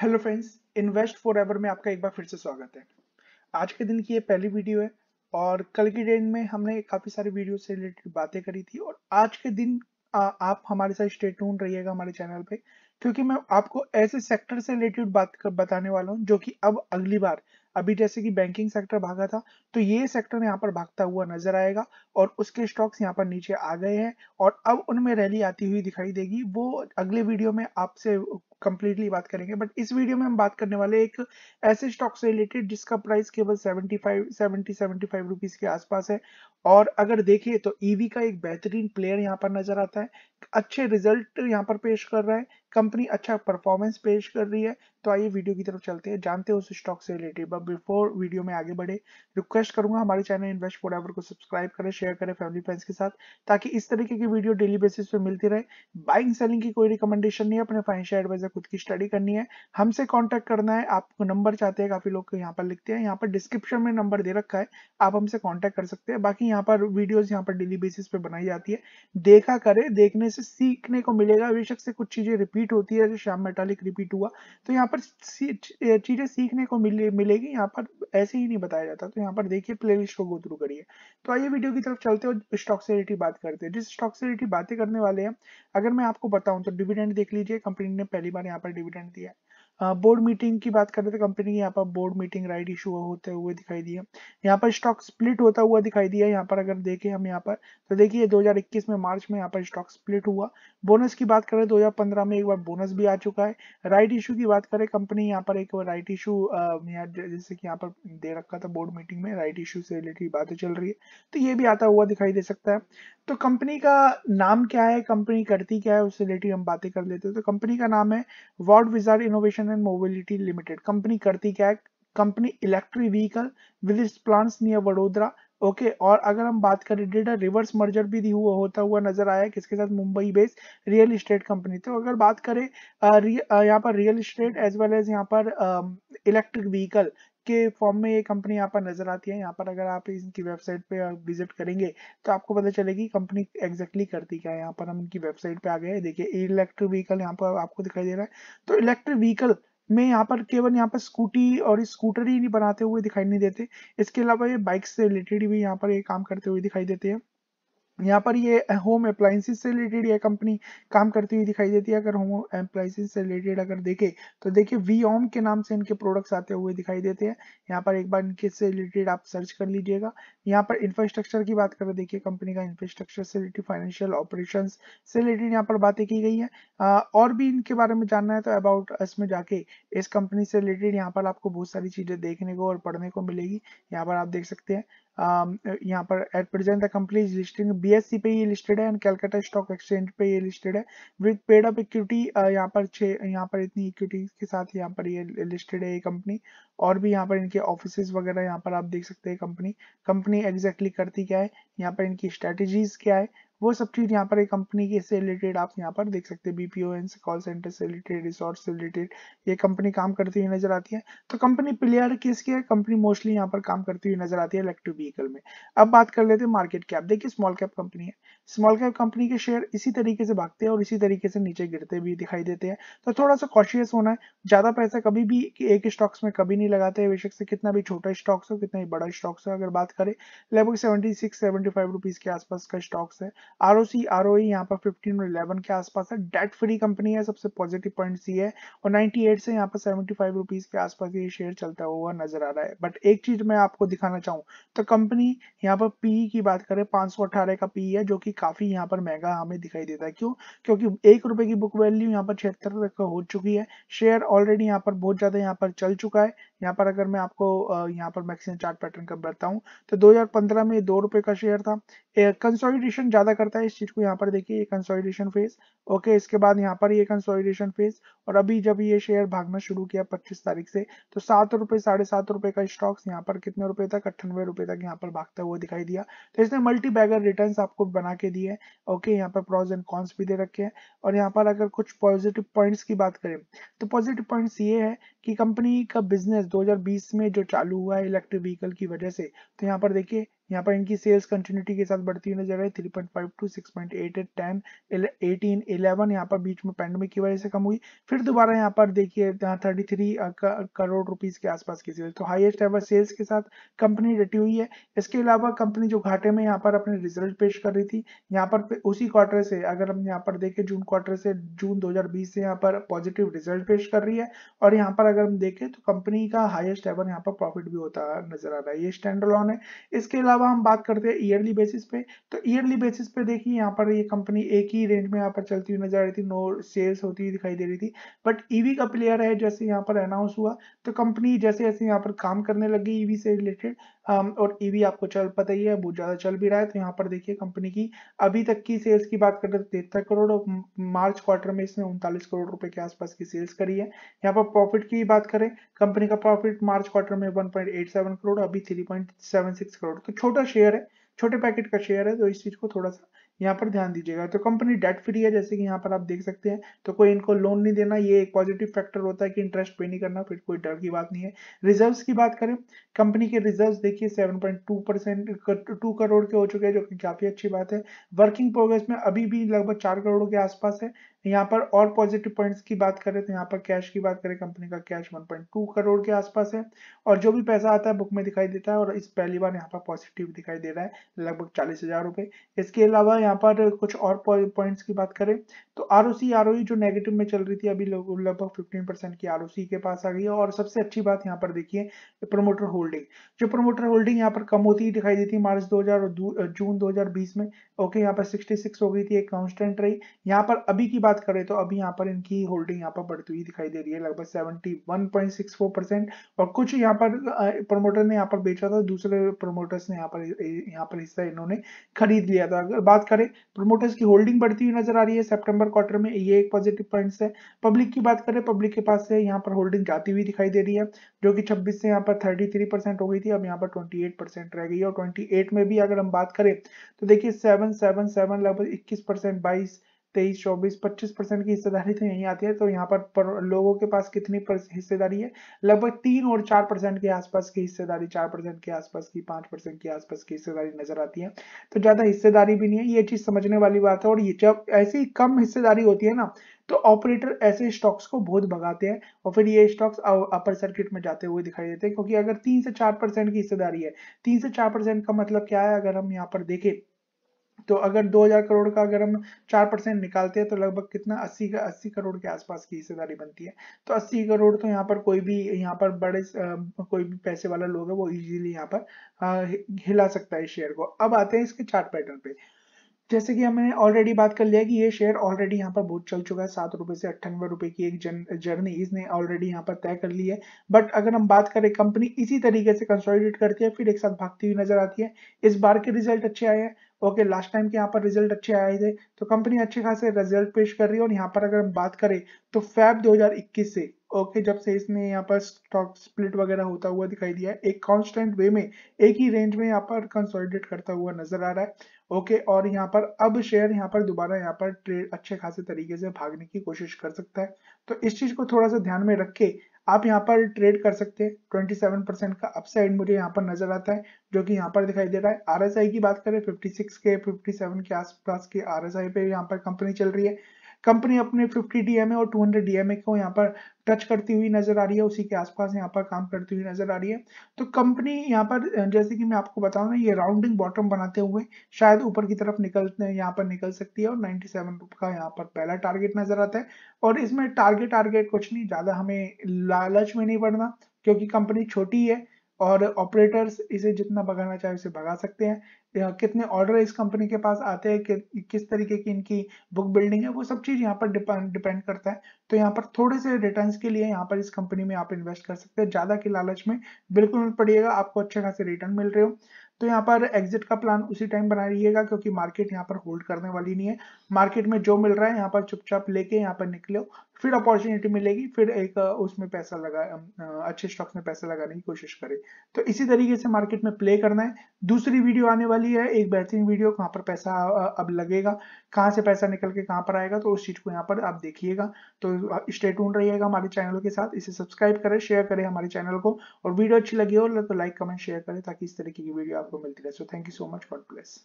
hello friends Invest Forever में आपका एक बार फिर से स्वागत है आज के दिन की ये पहली वीडियो है और कल की डेट में हमने काफ़ी सारे वीडियो से रिलेटेड बातें करी थी और आज के दिन आ, आप हमारे साथ स्टे टून रहिएगा हमारे चैनल पे क्योंकि मैं आपको ऐसे सेक्टर से रिलेटेड बात कर बताने वाला हूँ जो कि अब अगली बार अभी जैसे कि बैंकिंग सेक्टर भागा था तो ये सेक्टर यहाँ पर भागता हुआ नजर आएगा और उसके स्टॉक्स यहाँ पर नीचे आ गए हैं और अब उनमें रैली आती हुई दिखाई देगी वो अगले वीडियो में आपसे कंप्लीटली बात करेंगे बट इस वीडियो में हम बात करने वाले एक ऐसे स्टॉक से रिलेटेड जिसका प्राइस केवल seventy five seventy seventy five rupees के आसपास है और अगर देखिए तो ईवी e का एक बेहतरीन प्लेयर यहाँ पर नजर आता है अच्छे रिजल्ट यहाँ पर पेश कर रहा है कंपनी अच्छा परफॉर्मेंस पेश कर रही है तो आइए वीडियो की तरफ चलते हैं जानते हैं उस स्टॉक से रिलेटेड बट बिफोर वीडियो में आगे बढ़े रिक्वेस्ट करूंगा हमारे चैनल इन्वेस्ट फॉर एवर को सब्सक्राइब करें शेयर करें फैमिली फ्रेंड्स के साथ ताकि इस तरीके की वीडियो डेली बेसिस पे मिलती रहे बाइंग सेलिंग की कोई रिकमेंडेशन नहीं है अपने फाइनेंशियल एडवाइजर खुद की स्टडी करनी है हमसे कॉन्टेक्ट करना है आपको नंबर चाहते हैं काफी लोग यहाँ पर लिखते हैं यहाँ पर डिस्क्रिप्शन में नंबर दे रखा है आप हमसे कॉन्टेक्ट कर सकते हैं बाकी यहाँ पर वीडियोज यहाँ पर डेली बेसिस पे बनाई जाती है देखा करे देखने से सीखने को मिलेगा बेशक से कुछ चीजें रिपीट होती है जो श्याम मेटालिक रिपीट हुआ तो यहाँ पर चीज़ें सीखने को मिले मिलेगी यहाँ पर ऐसे ही नहीं बताया जाता तो यहाँ पर देखिए प्ले लिस्ट को गो थ्रू करिए तो आइए वीडियो की तरफ चलते और स्टॉक से रिलेटेड बात करते हैं जिस स्टॉक से रिलेटेड बातें करने वाले हैं अगर मैं आपको बताऊँ तो डिविडेंड देख लीजिए कंपनी ने पहली बार यहाँ पर डिविडेंड दिया है बोर्ड मीटिंग की बात करें तो कंपनी की यहाँ पर बोर्ड मीटिंग राइट इशू होते हुए दिखाई दिए यहाँ पर स्टॉक स्प्लिट होता हुआ दिखाई दिया यहाँ पर अगर देखें हम यहाँ पर तो देखिए 2021 में मार्च में यहाँ पर स्टॉक स्प्लिट हुआ बोनस की बात करें 2015 में एक बार बोनस भी आ चुका है राइट इशू की बात करें कंपनी यहाँ पर एक बार राइट इशू जैसे कि यहाँ पर दे रखा था बोर्ड मीटिंग में राइट इशू से रिलेटेड बातें चल रही है तो ये भी आता हुआ दिखाई दे सकता है तो कंपनी का नाम क्या है कंपनी करती क्या है उससे रिलेटेड हम बातें कर लेते हैं तो कंपनी का नाम है Ward Wizard Innovation and Mobility Limited company करती क्या है company electric vehicle with its plants near Vadodara okay okay, और अगर हम बात करें डेटा रिवर्स मर्जर भी हुआ होता हुआ नजर आया किसके साथ Mumbai based real estate company तो अगर बात करें यहाँ पर real estate as well as यहाँ पर इलेक्ट्रिक व्हीकल के फॉर्म में ये कंपनी यहाँ पर नजर आती है यहाँ पर अगर आप इनकी वेबसाइट पे विजिट करेंगे तो आपको पता चलेगी कंपनी एग्जैक्टली करती क्या है यहाँ पर हम इनकी वेबसाइट पे आ गए देखिए इलेक्ट्रिक व्हीकल यहाँ पर आपको दिखाई दे रहा है तो इलेक्ट्रिक व्हीकल में यहाँ पर केवल यहाँ पर स्कूटी और स्कूटर ही नहीं बनाते हुए दिखाई नहीं देते इसके अलावा ये बाइक से रिलेटेड भी यहाँ पर ये काम करते हुए दिखाई देते हैं यहाँ पर ये होम अप्लाइंसिस से रिलेटेड ये कंपनी काम करती हुई दिखाई देती है अगर होम अप्लाइंसिस से रिलेटेड अगर देखे तो देखिए वी ओम के नाम से इनके प्रोडक्ट्स आते हुए दिखाई देते हैं यहाँ पर एक बार इनके से रिलेटेड आप सर्च कर लीजिएगा यहाँ पर इंफ्रास्ट्रक्चर की बात करें देखिए कंपनी का इंफ्रास्ट्रक्चर से रिलेटेड फाइनेंशियल ऑपरेशन से रिलेटेड यहाँ पर बातें की गई है और भी इनके बारे में जानना है तो अबाउट अस में जाके इस कंपनी से रिलेटेड यहाँ पर आपको बहुत सारी चीजें देखने को और पढ़ने को मिलेगी यहाँ पर आप देख सकते हैं Um, यहाँ पर at present the B listing BSC पे ये लिस्टेड है एंड कैलकाटा स्टॉक एक्सचेंज पे ये लिस्टेड है विद पेड अप इक्विटी यहाँ पर छे यहाँ पर इतनी इक्विटी के साथ यहाँ पर ये लिस्टेड है ये कंपनी और भी यहाँ पर इनके ऑफिस वगैरह यहाँ पर आप देख सकते हैं कंपनी कंपनी एग्जैक्टली करती क्या है यहाँ पर इनकी स्ट्रेटेजीज क्या है वो सब चीज यहाँ पर एक कंपनी के से रिलेटेड आप यहाँ पर देख सकते हैं बीपीओ से कॉल सेंटर से रिलेटेड रिसोर्स से रिलेटेड ये कंपनी काम करती हुई नजर आती है तो कंपनी प्लेयर किसकी है कंपनी मोस्टली यहाँ पर काम करती हुई नजर आती है इलेक्ट्रिक व्हीकल में अब बात कर लेते हैं मार्केट कैप देखिए स्मॉल कैप कंपनी है स्मॉल कैप कंपनी के शेयर इसी तरीके से भागते हैं और इसी तरीके से नीचे गिरते भी दिखाई देते हैं तो थोड़ा सा कॉशियस होना है ज्यादा पैसा कभी भी एक स्टॉक्स में कभी नहीं लगाते बेशक से कितना भी छोटा स्टॉक्स हो कितना ही बड़ा स्टॉक्स हो अगर बात करें लगभग seventy six seventy five rupees के आसपास का स्टॉक्स है R O C R O यहाँ पर फिफ्टीन और इलेवन के आसपास है डेट फ्री कंपनी है सबसे पॉजिटिव पॉइंट सी है और 98 से यहाँ पर 75 फाइव रुपीज के आसपास ये शेयर चलता हुआ नजर आ रहा है बट एक चीज मैं आपको दिखाना चाहूँ तो कंपनी यहाँ पर पी e की बात करें पांच सौ अठारह का पी e है जो कि काफी यहाँ पर महंगा हमें दिखाई देता है क्यों क्योंकि एक रुपए की बुक वैल्यू यहाँ पर छिहत्तर तक हो चुकी है शेयर ऑलरेडी यहाँ पर बहुत ज्यादा यहाँ पर चल चुका है यहाँ पर अगर मैं आपको यहाँ पर मैक्सिमम चार्ट पैटर्न का बताऊँ तो 2015 में दो रुपए का शेयर था कंसोलिडेशन ज्यादा क्या करता है इस चीज को यहाँ पर देखिए ये कंसोलिडेशन फेज ओके इसके बाद यहाँ पर ये कंसोलिडेशन फेज और अभी जब ये शेयर भागना शुरू किया 25 तारीख से तो सात रुपए साढ़े सात रुपए का स्टॉक्स यहाँ पर कितने रुपए तक अट्ठानवे रुपए तक यहाँ पर भागता हुआ दिखाई दिया तो इसने मल्टी बैगर रिटर्न आपको बना के दिए ओके यहाँ पर प्रॉज एंड कॉन्स भी दे रखे हैं और यहाँ पर अगर कुछ पॉजिटिव पॉइंट्स की बात करें तो पॉजिटिव पॉइंट्स ये है कि कंपनी का बिजनेस 2020 में जो चालू हुआ है इलेक्ट्रिक व्हीकल की वजह से तो यहाँ पर देखिए यहाँ पर इनकी सेल्स कंटिन्यूटी के साथ बढ़ती हुई नजर आई five two eight ten eighteen eleven यहाँ पर बीच में पैंडमिक की वजह से कम हुई फिर दोबारा यहाँ पर देखिए थर्टी थ्री करोड़ रुपीज के आसपास की सेल्स तो हाईएस्ट एवर सेल्स के साथ कंपनी डटी हुई है इसके अलावा कंपनी जो घाटे में यहाँ पर अपने रिजल्ट पेश कर रही थी यहाँ पर उसी क्वार्टर से अगर हम यहाँ पर देखें जून क्वार्टर से जून बीस से यहाँ पर पॉजिटिव रिजल्ट पेश कर रही है और यहाँ पर अगर हम देखें तो कंपनी का हाइएस्ट एवर यहाँ पर प्रॉफिट भी होता नजर आ रहा है ये स्टैंडर्ड है इसके अलावा अलावा हम बात करते हैं ईयरली बेसिस पे तो ईयरली बेसिस पे देखिए यहाँ पर ये कंपनी एक ही रेंज में यहाँ पर चलती हुई नजर आ रही थी नो सेल्स होती हुई दिखाई दे रही थी बट ईवी e का प्लेयर है जैसे यहाँ पर अनाउंस हुआ तो कंपनी जैसे जैसे यहाँ पर काम करने लगी ईवी e से रिलेटेड और ईवी e आपको चल पता ही है बहुत ज़्यादा चल भी रहा है तो यहाँ पर देखिए कंपनी की अभी तक की सेल्स की बात करें तो तिहत्तर करोड़ और मार्च क्वार्टर में इसने उनतालीस करोड़ रुपए के आसपास की सेल्स करी है यहाँ पर प्रॉफिट की बात करें कंपनी का प्रॉफिट मार्च क्वार्टर में वन करोड़ अभी थ्री करोड़ तो छोटा शेयर है छोटे पैकेट का शेयर है तो इस चीज़ को थोड़ा सा यहाँ पर ध्यान दीजिएगा तो कंपनी डेट फ्री है जैसे कि यहाँ पर आप देख सकते हैं तो कोई इनको लोन नहीं देना ये एक पॉजिटिव फैक्टर होता है कि इंटरेस्ट पे नहीं करना फिर कोई डर की बात नहीं है रिजर्व्स की बात करें कंपनी के रिजर्व्स देखिए 7.2 परसेंट टू करोड़ के हो चुके हैं जो कि काफी अच्छी बात है वर्किंग प्रोग्रेस में अभी भी लगभग चार करोड़ के आसपास है यहाँ पर और पॉजिटिव पॉइंट्स की बात करें तो यहाँ पर कैश की बात करें कंपनी का कैश 1.2 करोड़ के आसपास है और जो भी पैसा आता है बुक में दिखाई देता है और इस पहली बार यहाँ पर पॉजिटिव दिखाई दे रहा है लगभग चालीस हजार रुपए इसके अलावा यहाँ पर कुछ और पॉइंट्स की बात करें तो R O C R O जो नेगेटिव में चल रही थी अभी लगभग फिफ्टीन परसेंट की आर सी के पास आ गई है और सबसे अच्छी बात यहाँ पर देखिए प्रोमोटर होल्डिंग जो प्रोमोटर होल्डिंग यहाँ पर कम होती दिखाई देती है मार्च दो हजार और जून दो हजार बीस में ओके यहाँ पर सिक्सटी सिक्स हो गई थी एक कॉन्स्टेंट रही यहाँ पर अभी की बात बात करें तो अभी यहाँ पर इनकी होल्डिंग यहाँ पर बढ़ती हुई दिखाई दे रही है लगभग 71.64 परसेंट और कुछ यहाँ पर प्रमोटर ने यहाँ पर बेचा था दूसरे प्रमोटर्स ने यहाँ पर यहाँ पर हिस्सा इन्होंने खरीद लिया था अगर बात करें प्रमोटर्स की होल्डिंग बढ़ती हुई नजर आ रही है सेप्टेम्बर क्वार्टर में ये एक पॉजिटिव पॉइंट है पब्लिक की बात करें पब्लिक के पास से यहाँ पर होल्डिंग जाती हुई दिखाई दे रही है जो कि छब्बीस से यहाँ पर थर्टी हो गई थी अब यहाँ पर ट्वेंटी रह गई है और ट्वेंटी में भी अगर हम बात करें तो देखिए सेवन लगभग इक्कीस परसेंट तेईस चौबीस पच्चीस परसेंट की हिस्सेदारी तो यहीं आती है तो यहाँ पर, पर लोगों के पास कितनी हिस्सेदारी है लगभग तीन और चार परसेंट के आसपास की हिस्सेदारी चार परसेंट के आसपास की पांच परसेंट के आसपास की हिस्सेदारी नजर आती है तो ज्यादा हिस्सेदारी भी नहीं है ये चीज समझने वाली बात है और ये जब ऐसी कम हिस्सेदारी होती है ना तो ऑपरेटर ऐसे स्टॉक्स को बहुत भगाते हैं और फिर ये स्टॉक्स अपर सर्किट में जाते हुए दिखाई देते हैं क्योंकि अगर तीन से चार परसेंट की हिस्सेदारी है तीन से चार परसेंट का मतलब क्या है अगर हम यहाँ पर देखें तो अगर 2000 करोड़ का अगर हम चार परसेंट निकालते हैं तो लगभग कितना 80 का 80 करोड़ के आसपास की हिस्सेदारी बनती है तो 80 करोड़ तो यहाँ पर कोई भी यहाँ पर बड़े कोई भी पैसे वाला लोग है वो इजीली यहाँ पर हिला सकता है शेयर को अब आते हैं इसके चार्ट पैटर्न पे जैसे कि हमने ऑलरेडी बात कर लिया कि ये शेयर ऑलरेडी यहाँ पर बहुत चल चुका है सात रुपए से अट्ठानवे रुपए की एक जर्नी इसने ऑलरेडी यहाँ पर तय कर ली है बट अगर हम बात करें कंपनी इसी तरीके से कंसोलिडेट करती है फिर एक साथ भागती हुई नजर आती है इस बार के रिजल्ट अच्छे आए हैं ओके लास्ट टाइम के यहाँ पर रिजल्ट अच्छे आए थे तो कंपनी अच्छे खासे रिजल्ट पेश कर रही है और यहाँ पर अगर हम बात करें तो फैब दो से ओके जब से इसने यहाँ पर स्टॉक स्प्लिट वगैरह होता हुआ दिखाई दिया है एक कांस्टेंट वे में एक ही रेंज में यहाँ पर कंसोलिडेट करता हुआ नजर आ रहा है ओके और यहाँ पर अब शेयर यहाँ पर दोबारा यहाँ पर ट्रेड अच्छे खासे तरीके से भागने की कोशिश कर सकता है तो इस चीज को थोड़ा सा ध्यान में रख के आप यहाँ पर ट्रेड कर सकते हैं सेवन परसेंट का अपसाइड मुझे यहाँ पर नजर आता है जो कि यहाँ पर दिखाई दे रहा है आर की बात करें फिफ्टी के फिफ्टी के आसपास के आरएसआई पे यहाँ पर कंपनी चल रही है कंपनी अपने 50 डीएमए और 200 डीएमए को यहाँ पर टच करती हुई नजर आ रही है उसी के आसपास यहाँ पर काम करती हुई नजर आ रही है तो कंपनी यहाँ पर जैसे कि मैं आपको बताऊँ ना ये राउंडिंग बॉटम बनाते हुए शायद ऊपर की तरफ निकल यहाँ पर निकल सकती है और 97 का यहाँ पर पहला टारगेट नजर आता है और इसमें टारगेट टारगेट कुछ नहीं ज्यादा हमें लालच में नहीं पड़ना क्योंकि कंपनी छोटी है और ऑपरेटर्स इसे जितना भगाना चाहे उसे भगा सकते हैं कितने ऑर्डर इस कंपनी के पास आते हैं कि, किस तरीके की इनकी बुक बिल्डिंग है वो सब चीज़ यहाँ पर डिपेंड करता है तो यहाँ पर थोड़े से रिटर्न के लिए यहाँ पर इस कंपनी में आप इन्वेस्ट कर सकते हैं ज़्यादा के लालच में बिल्कुल मत पड़िएगा आपको अच्छे खासे रिटर्न मिल रहे हो तो यहाँ पर एग्जिट का प्लान उसी टाइम बना रहिएगा क्योंकि मार्केट यहाँ पर होल्ड करने वाली नहीं है मार्केट में जो मिल रहा है यहाँ पर चुपचाप लेके यहाँ पर निकले फिर अपॉर्चुनिटी मिलेगी फिर एक उसमें पैसा लगा अच्छे स्टॉक्स में पैसा लगाने की कोशिश करें तो इसी तरीके से मार्केट में प्ले करना है दूसरी वीडियो आने वाली है एक बेहतरीन वीडियो कहाँ पर पैसा अब लगेगा कहाँ से पैसा निकल के कहाँ पर आएगा तो उस चीज़ को यहाँ पर आप देखिएगा तो स्टे टून रहिएगा हमारे चैनल के साथ इसे सब्सक्राइब करें शेयर करें हमारे चैनल को और वीडियो अच्छी लगी हो तो लाइक कमेंट शेयर करें ताकि इस तरीके की वीडियो आपको मिलती रहे so thank you so much God bless